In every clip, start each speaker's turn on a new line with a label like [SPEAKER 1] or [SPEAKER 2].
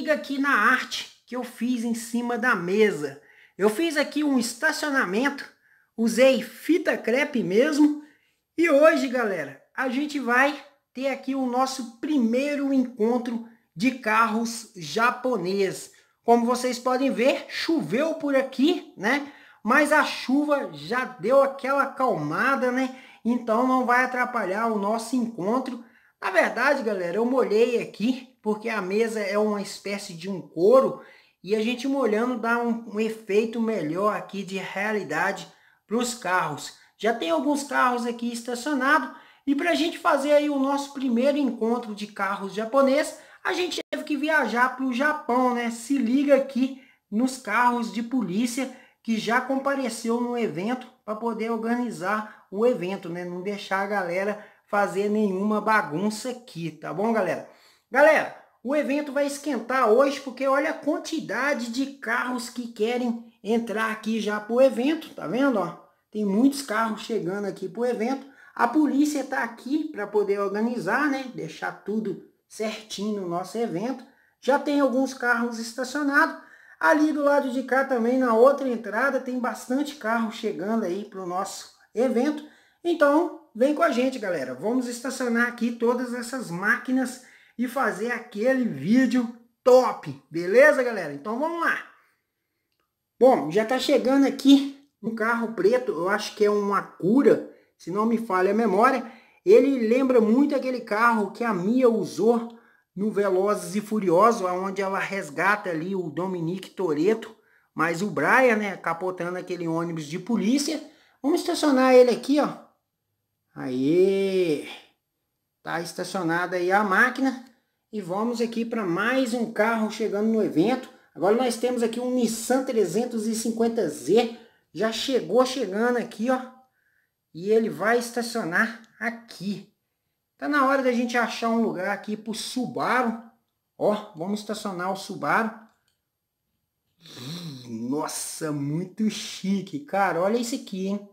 [SPEAKER 1] liga aqui na arte que eu fiz em cima da mesa. Eu fiz aqui um estacionamento, usei fita crepe mesmo. E hoje, galera, a gente vai ter aqui o nosso primeiro encontro de carros japonês. Como vocês podem ver, choveu por aqui, né? Mas a chuva já deu aquela acalmada, né? Então não vai atrapalhar o nosso encontro. Na verdade, galera, eu molhei aqui porque a mesa é uma espécie de um couro e a gente molhando dá um, um efeito melhor aqui de realidade para os carros. Já tem alguns carros aqui estacionados e para a gente fazer aí o nosso primeiro encontro de carros japonês, a gente teve que viajar para o Japão, né? Se liga aqui nos carros de polícia que já compareceu no evento para poder organizar o evento, né? Não deixar a galera fazer nenhuma bagunça aqui, tá bom, galera? Galera, o evento vai esquentar hoje porque olha a quantidade de carros que querem entrar aqui já para o evento, tá vendo? Ó, tem muitos carros chegando aqui para o evento. A polícia está aqui para poder organizar, né? Deixar tudo certinho no nosso evento. Já tem alguns carros estacionados. Ali do lado de cá também, na outra entrada, tem bastante carro chegando aí para o nosso evento. Então, Vem com a gente, galera. Vamos estacionar aqui todas essas máquinas e fazer aquele vídeo top. Beleza, galera? Então vamos lá. Bom, já tá chegando aqui um carro preto. Eu acho que é uma cura, se não me falha a memória. Ele lembra muito aquele carro que a Mia usou no Velozes e Furiosos, onde ela resgata ali o Dominique Toreto, mas o Brian, né, capotando aquele ônibus de polícia. Vamos estacionar ele aqui, ó Aí, tá estacionada aí a máquina e vamos aqui para mais um carro chegando no evento. Agora nós temos aqui um Nissan 350Z, já chegou chegando aqui, ó. E ele vai estacionar aqui. Tá na hora da gente achar um lugar aqui pro Subaru. Ó, vamos estacionar o Subaru. Nossa, muito chique, cara. Olha isso aqui, hein?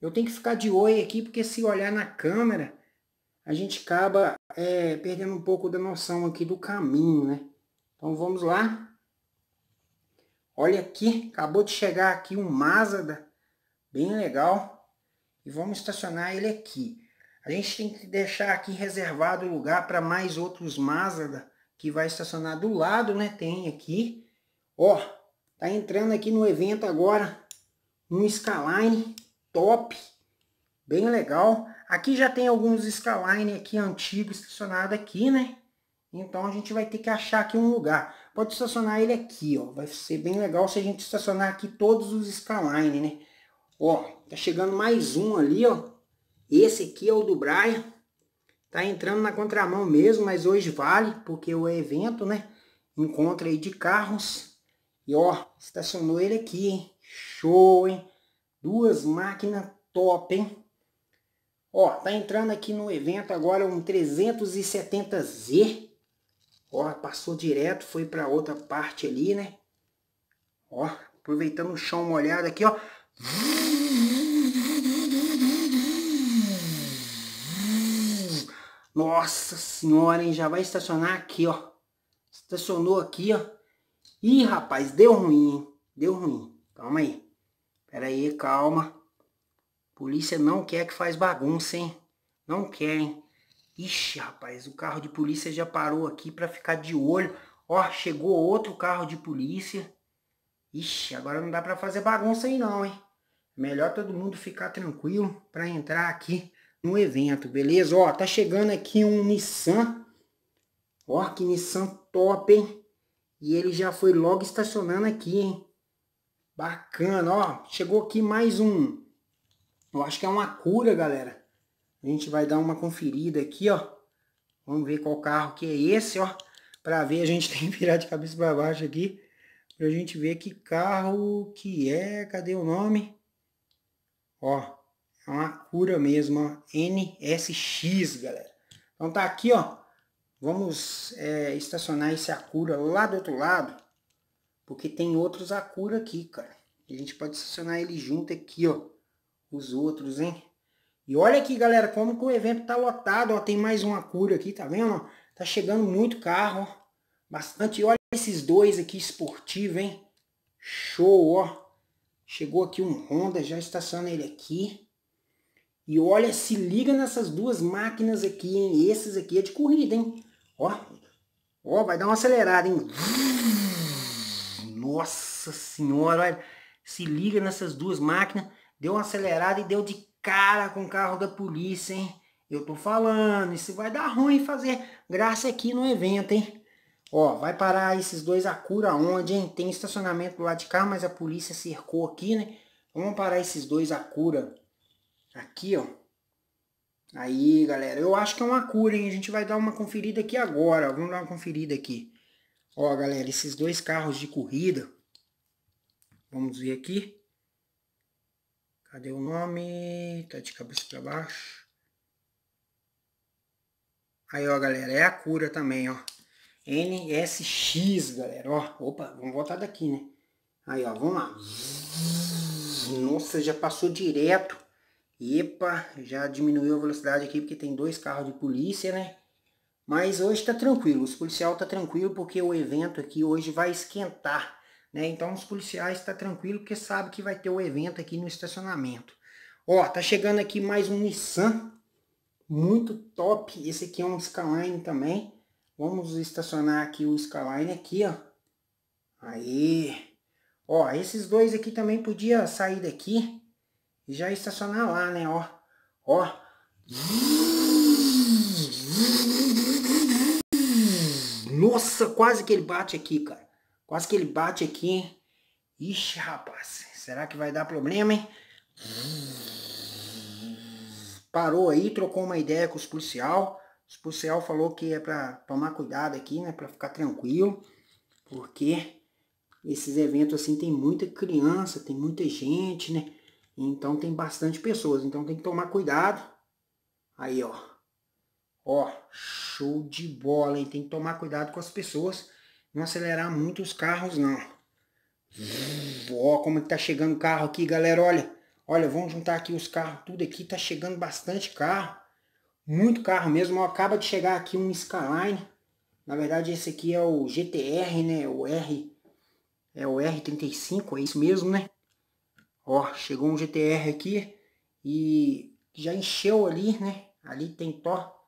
[SPEAKER 1] Eu tenho que ficar de olho aqui, porque se olhar na câmera, a gente acaba é, perdendo um pouco da noção aqui do caminho, né? Então vamos lá. Olha aqui, acabou de chegar aqui um Mazda, bem legal. E vamos estacionar ele aqui. A gente tem que deixar aqui reservado o lugar para mais outros Mazda que vai estacionar do lado, né? Tem aqui. Ó, tá entrando aqui no evento agora um Skyline top, bem legal. Aqui já tem alguns Skyline aqui antigos estacionado aqui, né? Então a gente vai ter que achar aqui um lugar. Pode estacionar ele aqui, ó. Vai ser bem legal se a gente estacionar aqui todos os Skyline, né? Ó, tá chegando mais um ali, ó. Esse aqui é o do Brian. Tá entrando na contramão mesmo, mas hoje vale, porque o evento, né? Encontra aí de carros. E ó, estacionou ele aqui, hein? Show, hein? Duas máquinas top, hein? Ó, tá entrando aqui no evento agora um 370Z. Ó, passou direto, foi para outra parte ali, né? Ó, aproveitando o chão molhado aqui, ó. Nossa senhora, hein? Já vai estacionar aqui, ó. Estacionou aqui, ó. Ih, rapaz, deu ruim, hein? Deu ruim. Calma aí. Pera aí, calma. Polícia não quer que faz bagunça, hein? Não quer, hein? Ixi, rapaz, o carro de polícia já parou aqui para ficar de olho. Ó, chegou outro carro de polícia. Ixi, agora não dá para fazer bagunça aí não, hein? Melhor todo mundo ficar tranquilo para entrar aqui no evento, beleza? Ó, tá chegando aqui um Nissan. Ó, que Nissan top, hein? E ele já foi logo estacionando aqui, hein? Bacana, ó. Chegou aqui mais um. Eu acho que é uma cura, galera. A gente vai dar uma conferida aqui, ó. Vamos ver qual carro que é esse, ó. Pra ver, a gente tem que virar de cabeça pra baixo aqui. Pra gente ver que carro que é. Cadê o nome? Ó. É uma cura mesmo, ó. NSX, galera. Então tá aqui, ó. Vamos é, estacionar esse Acura lá do outro lado. Porque tem outros Acura aqui, cara. A gente pode estacionar ele junto aqui, ó. Os outros, hein? E olha aqui, galera, como que o evento tá lotado, ó. Tem mais uma acura aqui, tá vendo? Tá chegando muito carro, ó. Bastante. E olha esses dois aqui, esportivo, hein? Show, ó. Chegou aqui um Honda, já estaciona ele aqui. E olha, se liga nessas duas máquinas aqui, hein? Esses aqui é de corrida, hein? Ó, ó, vai dar uma acelerada, hein? Nossa senhora, olha, se liga nessas duas máquinas. Deu uma acelerada e deu de cara com o carro da polícia, hein? Eu tô falando, isso vai dar ruim fazer graça aqui no evento, hein? Ó, vai parar esses dois a cura onde, hein? Tem estacionamento do lado de cá, mas a polícia cercou aqui, né? Vamos parar esses dois a cura aqui, ó. Aí, galera, eu acho que é uma cura, hein? A gente vai dar uma conferida aqui agora. Vamos dar uma conferida aqui. Ó, galera, esses dois carros de corrida. Vamos ver aqui. Cadê o nome? Tá de cabeça para baixo. Aí, ó, galera, é a cura também, ó. NSX, galera, ó. Opa, vamos voltar daqui, né? Aí, ó, vamos lá. Nossa, já passou direto. Epa, já diminuiu a velocidade aqui porque tem dois carros de polícia, né? Mas hoje está tranquilo, os policiais tá tranquilo porque o evento aqui hoje vai esquentar, né? Então os policiais está tranquilo porque sabe que vai ter o evento aqui no estacionamento. Ó, tá chegando aqui mais um Nissan, muito top. Esse aqui é um Skyline também. Vamos estacionar aqui o Skyline aqui, ó. Aí. Ó, esses dois aqui também podia sair daqui e já estacionar lá, né, ó. Ó. Nossa, quase que ele bate aqui, cara. Quase que ele bate aqui. Ixi, rapaz. Será que vai dar problema, hein? Parou aí, trocou uma ideia com os policial. Os policial falou que é pra tomar cuidado aqui, né? Pra ficar tranquilo. Porque esses eventos assim tem muita criança, tem muita gente, né? Então tem bastante pessoas. Então tem que tomar cuidado. Aí, ó. Ó, show de bola, hein? Tem que tomar cuidado com as pessoas. Não acelerar muito os carros, não. Ó, como tá chegando carro aqui, galera. Olha, olha, vamos juntar aqui os carros. Tudo aqui tá chegando bastante carro. Muito carro mesmo. Ó, acaba de chegar aqui um Skyline. Na verdade, esse aqui é o GTR, né? O R. É o R35, é isso mesmo, né? Ó, chegou um GTR aqui. E já encheu ali, né? Ali tem tó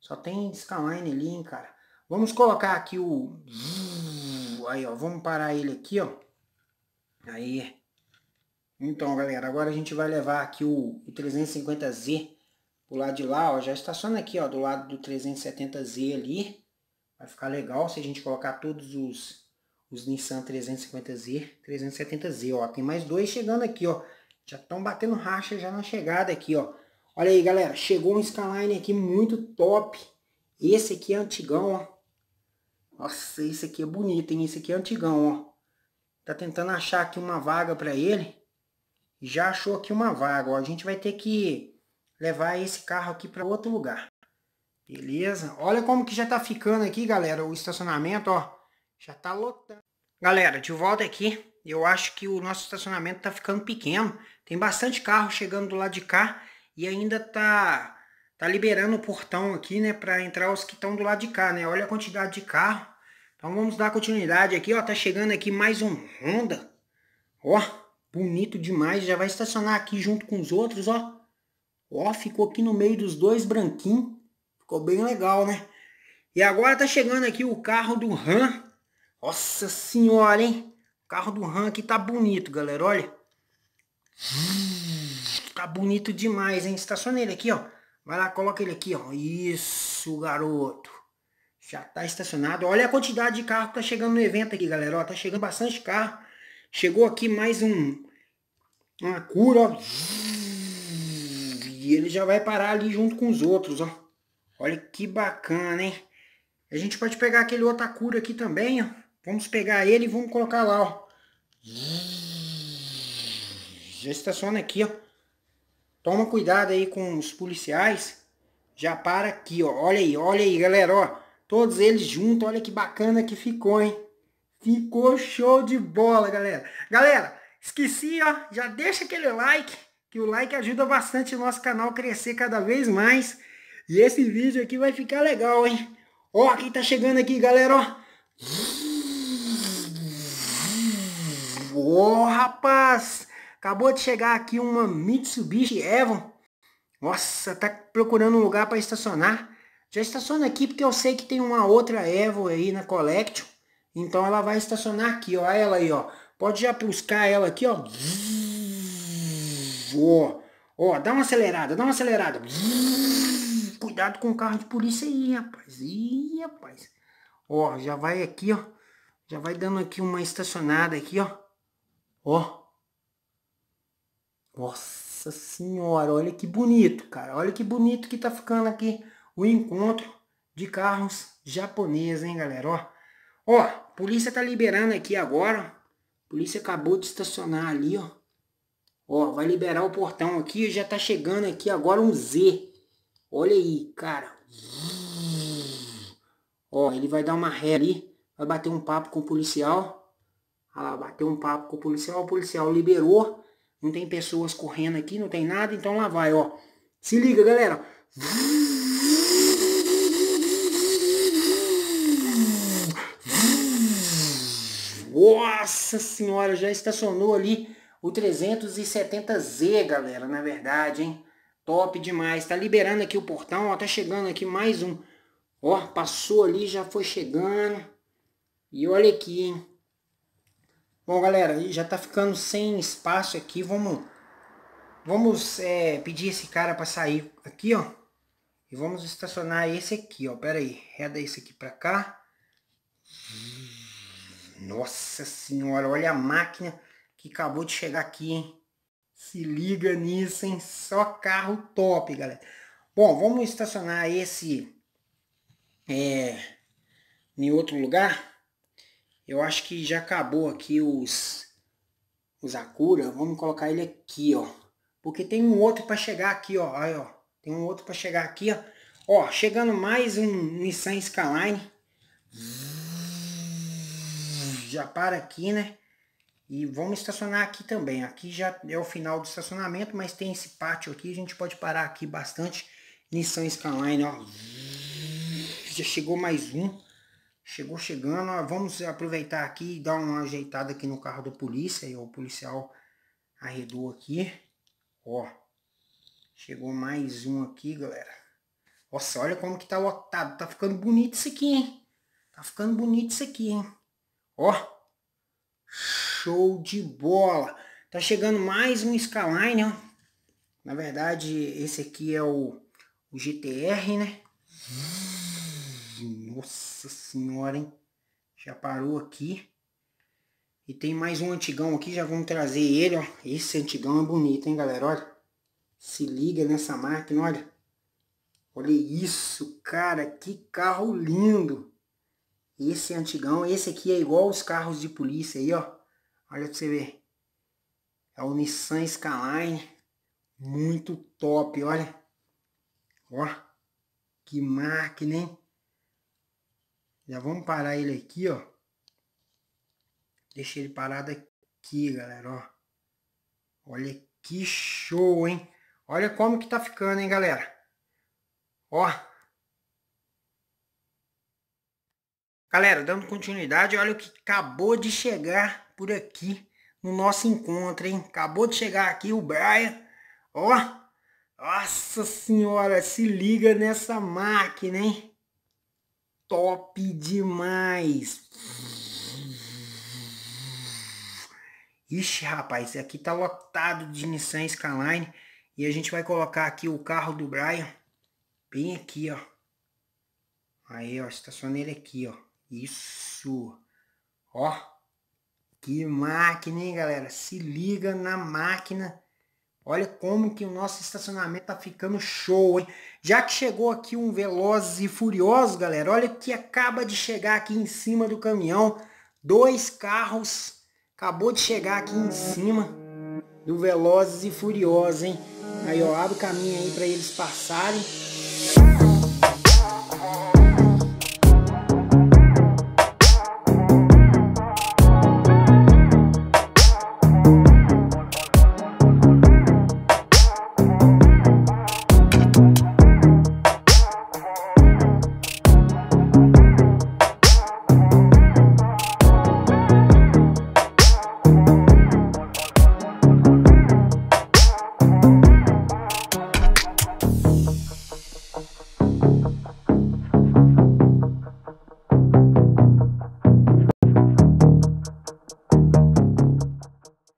[SPEAKER 1] só tem Skyline ali, cara. Vamos colocar aqui o... Aí, ó. Vamos parar ele aqui, ó. Aí. Então, galera, agora a gente vai levar aqui o 350Z pro lado de lá, ó. Já estaciona aqui, ó, do lado do 370Z ali. Vai ficar legal se a gente colocar todos os, os Nissan 350Z, 370Z, ó. Tem mais dois chegando aqui, ó. Já estão batendo racha já na chegada aqui, ó. Olha aí, galera. Chegou um Skyline aqui muito top. Esse aqui é antigão, ó. Nossa, esse aqui é bonito, hein? Esse aqui é antigão, ó. Tá tentando achar aqui uma vaga pra ele. Já achou aqui uma vaga, ó. A gente vai ter que levar esse carro aqui pra outro lugar. Beleza? Olha como que já tá ficando aqui, galera. O estacionamento, ó. Já tá lotando. Galera, de volta aqui. Eu acho que o nosso estacionamento tá ficando pequeno. Tem bastante carro chegando do lado de cá e ainda tá tá liberando o portão aqui, né, para entrar os que estão do lado de cá, né? Olha a quantidade de carro. Então vamos dar continuidade aqui, ó, tá chegando aqui mais um Honda. Ó, bonito demais, já vai estacionar aqui junto com os outros, ó. Ó, ficou aqui no meio dos dois branquinhos. Ficou bem legal, né? E agora tá chegando aqui o carro do Ram. Nossa senhora, hein? O carro do Ram aqui tá bonito, galera, olha. Tá bonito demais, hein? Estaciona ele aqui, ó. Vai lá, coloca ele aqui, ó. Isso, garoto. Já tá estacionado. Olha a quantidade de carro que tá chegando no evento aqui, galera. Ó, tá chegando bastante carro. Chegou aqui mais um... Uma cura, ó. E ele já vai parar ali junto com os outros, ó. Olha que bacana, hein? A gente pode pegar aquele outro cura aqui também, ó. Vamos pegar ele e vamos colocar lá, ó. Já estaciona aqui, ó. Toma cuidado aí com os policiais. Já para aqui, ó. Olha aí, olha aí, galera, ó. Todos eles juntos, olha que bacana que ficou, hein? Ficou show de bola, galera. Galera, esqueci, ó. Já deixa aquele like, que o like ajuda bastante o nosso canal crescer cada vez mais. E esse vídeo aqui vai ficar legal, hein? Ó, quem tá chegando aqui, galera, ó. Ô, oh, rapaz! Acabou de chegar aqui uma Mitsubishi Evo. Nossa, tá procurando um lugar para estacionar. Já estaciona aqui porque eu sei que tem uma outra Evo aí na Collection. Então ela vai estacionar aqui, ó. Ela aí, ó. Pode já buscar ela aqui, ó. Ó, ó dá uma acelerada, dá uma acelerada. Cuidado com o carro de polícia aí, rapaz. Ih, rapaz. Ó, já vai aqui, ó. Já vai dando aqui uma estacionada aqui, ó. Ó. Nossa senhora, olha que bonito, cara. Olha que bonito que tá ficando aqui o encontro de carros japoneses, hein, galera. Ó, ó, polícia tá liberando aqui agora. Polícia acabou de estacionar ali, ó. Ó, vai liberar o portão aqui. Já tá chegando aqui agora um Z. Olha aí, cara. Ó, ele vai dar uma ré ali. Vai bater um papo com o policial. Olha lá, bateu um papo com o policial. O policial liberou. Não tem pessoas correndo aqui, não tem nada, então lá vai, ó. Se liga, galera. Nossa senhora, já estacionou ali o 370Z, galera, na verdade, hein? Top demais. Tá liberando aqui o portão, ó, tá chegando aqui mais um. Ó, passou ali, já foi chegando. E olha aqui, hein? Bom, galera, já tá ficando sem espaço aqui. Vamos, vamos é, pedir esse cara para sair aqui, ó. E vamos estacionar esse aqui, ó. Pera aí, reda esse aqui para cá. Nossa senhora, olha a máquina que acabou de chegar aqui, hein? Se liga nisso, hein? Só carro top, galera. Bom, vamos estacionar esse é, em outro lugar. Eu acho que já acabou aqui os, os Akura. Vamos colocar ele aqui, ó. Porque tem um outro para chegar aqui, ó. Aí, ó. Tem um outro para chegar aqui, ó. Ó, chegando mais um Nissan Skyline. Já para aqui, né? E vamos estacionar aqui também. Aqui já é o final do estacionamento, mas tem esse pátio aqui. A gente pode parar aqui bastante. Nissan Skyline, ó. Já chegou mais um chegou chegando, ah, vamos aproveitar aqui e dar uma ajeitada aqui no carro do polícia, e o policial arredou aqui, ó, chegou mais um aqui, galera, nossa, olha como que tá lotado, tá ficando bonito isso aqui, hein, tá ficando bonito isso aqui, hein, ó, show de bola, tá chegando mais um Skyline, ó, na verdade, esse aqui é o, o GTR, né, nossa senhora, hein? Já parou aqui. E tem mais um antigão aqui, já vamos trazer ele, ó. Esse antigão é bonito, hein, galera? Olha. Se liga nessa máquina, olha. Olha isso, cara. Que carro lindo. Esse antigão. Esse aqui é igual os carros de polícia aí, ó. Olha pra você ver. É o Nissan Skyline. Muito top, olha. Ó. Que máquina, hein? Já vamos parar ele aqui, ó. Deixa ele parado aqui, galera, ó. Olha que show, hein? Olha como que tá ficando, hein, galera? Ó. Galera, dando continuidade, olha o que acabou de chegar por aqui no nosso encontro, hein? Acabou de chegar aqui o Brian. Ó. Nossa senhora, se liga nessa máquina, hein? top demais. Ixi, rapaz, aqui tá lotado de Nissan Skyline. E a gente vai colocar aqui o carro do Brian. Bem aqui, ó. Aí, ó, estacionei ele aqui, ó. Isso. Ó. Que máquina, hein, galera? Se liga na máquina. Olha como que o nosso estacionamento tá ficando show, hein? Já que chegou aqui um veloz e furioso, galera, olha que acaba de chegar aqui em cima do caminhão. Dois carros acabou de chegar aqui em cima do Velozes e Furiosos, hein? Aí, ó, abre o caminho aí para eles passarem.